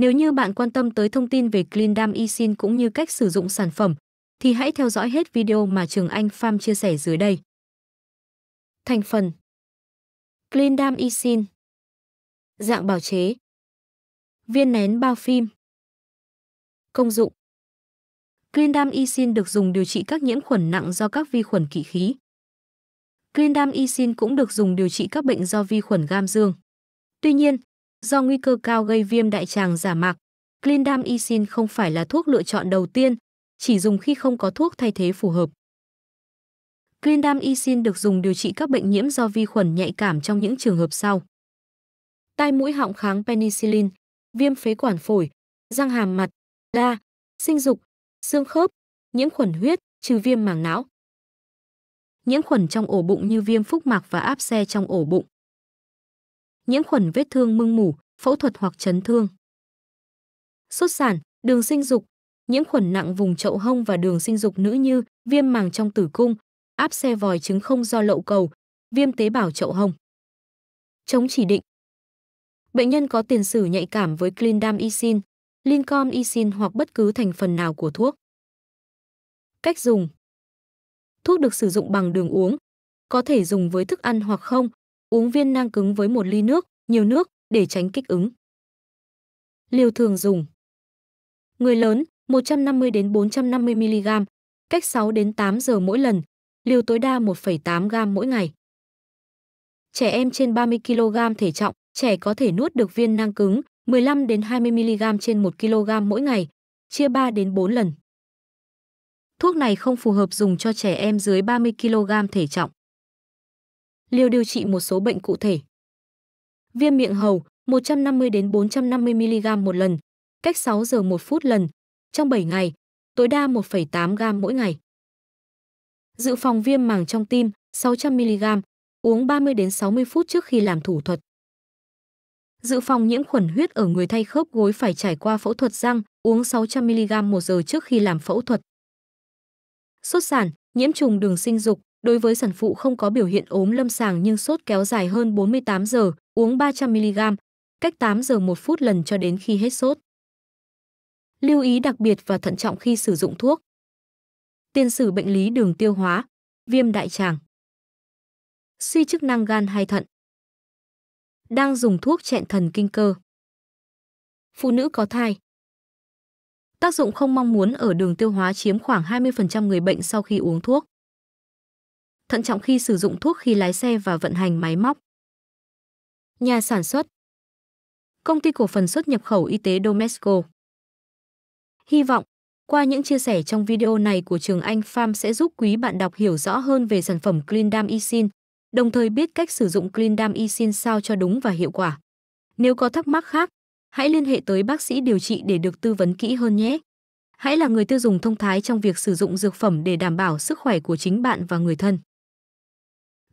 Nếu như bạn quan tâm tới thông tin về Clindam Easin cũng như cách sử dụng sản phẩm, thì hãy theo dõi hết video mà Trường Anh Farm chia sẻ dưới đây. Thành phần Clindam Easin Dạng bào chế Viên nén bao phim Công dụng Clindam Easin được dùng điều trị các nhiễm khuẩn nặng do các vi khuẩn kỵ khí. Clindam Easin cũng được dùng điều trị các bệnh do vi khuẩn gam dương. Tuy nhiên, do nguy cơ cao gây viêm đại tràng giả mạc. Clindam Isin không phải là thuốc lựa chọn đầu tiên, chỉ dùng khi không có thuốc thay thế phù hợp. Clindam Isin được dùng điều trị các bệnh nhiễm do vi khuẩn nhạy cảm trong những trường hợp sau. Tai mũi họng kháng penicillin, viêm phế quản phổi, răng hàm mặt, da, sinh dục, xương khớp, nhiễm khuẩn huyết, trừ viêm màng não. Nhiễm khuẩn trong ổ bụng như viêm phúc mạc và áp xe trong ổ bụng nhiễm khuẩn vết thương mưng mủ, phẫu thuật hoặc chấn thương. Sốt sản, đường sinh dục, nhiễm khuẩn nặng vùng chậu hông và đường sinh dục nữ như viêm màng trong tử cung, áp xe vòi trứng không do lậu cầu, viêm tế bào chậu hông. Chống chỉ định. Bệnh nhân có tiền sử nhạy cảm với clindamycin lincomycin hoặc bất cứ thành phần nào của thuốc. Cách dùng. Thuốc được sử dụng bằng đường uống, có thể dùng với thức ăn hoặc không, uống viên nang cứng với một ly nước, nhiều nước để tránh kích ứng. Liều thường dùng. Người lớn 150 đến 450 mg, cách 6 đến 8 giờ mỗi lần, liều tối đa 1,8 g mỗi ngày. Trẻ em trên 30 kg thể trọng, trẻ có thể nuốt được viên nang cứng 15 đến 20 mg trên 1 kg mỗi ngày, chia 3 đến 4 lần. Thuốc này không phù hợp dùng cho trẻ em dưới 30 kg thể trọng liều điều trị một số bệnh cụ thể. Viêm miệng hầu 150 đến 450 mg một lần, cách 6 giờ 1 phút lần, trong 7 ngày, tối đa 1,8 g mỗi ngày. Dự phòng viêm màng trong tim 600 mg, uống 30 đến 60 phút trước khi làm thủ thuật. Dự phòng nhiễm khuẩn huyết ở người thay khớp gối phải trải qua phẫu thuật răng, uống 600 mg một giờ trước khi làm phẫu thuật. Sốt sản, nhiễm trùng đường sinh dục, Đối với sản phụ không có biểu hiện ốm lâm sàng nhưng sốt kéo dài hơn 48 giờ, uống 300mg, cách 8 giờ 1 phút lần cho đến khi hết sốt. Lưu ý đặc biệt và thận trọng khi sử dụng thuốc. Tiên sử bệnh lý đường tiêu hóa, viêm đại tràng, suy chức năng gan hay thận. Đang dùng thuốc chẹn thần kinh cơ. Phụ nữ có thai. Tác dụng không mong muốn ở đường tiêu hóa chiếm khoảng 20% người bệnh sau khi uống thuốc thận trọng khi sử dụng thuốc khi lái xe và vận hành máy móc. Nhà sản xuất Công ty cổ phần xuất nhập khẩu y tế Domesco Hy vọng, qua những chia sẻ trong video này của Trường Anh Farm sẽ giúp quý bạn đọc hiểu rõ hơn về sản phẩm Clindam Esin, đồng thời biết cách sử dụng Clindam Esin sao cho đúng và hiệu quả. Nếu có thắc mắc khác, hãy liên hệ tới bác sĩ điều trị để được tư vấn kỹ hơn nhé. Hãy là người tiêu dùng thông thái trong việc sử dụng dược phẩm để đảm bảo sức khỏe của chính bạn và người thân.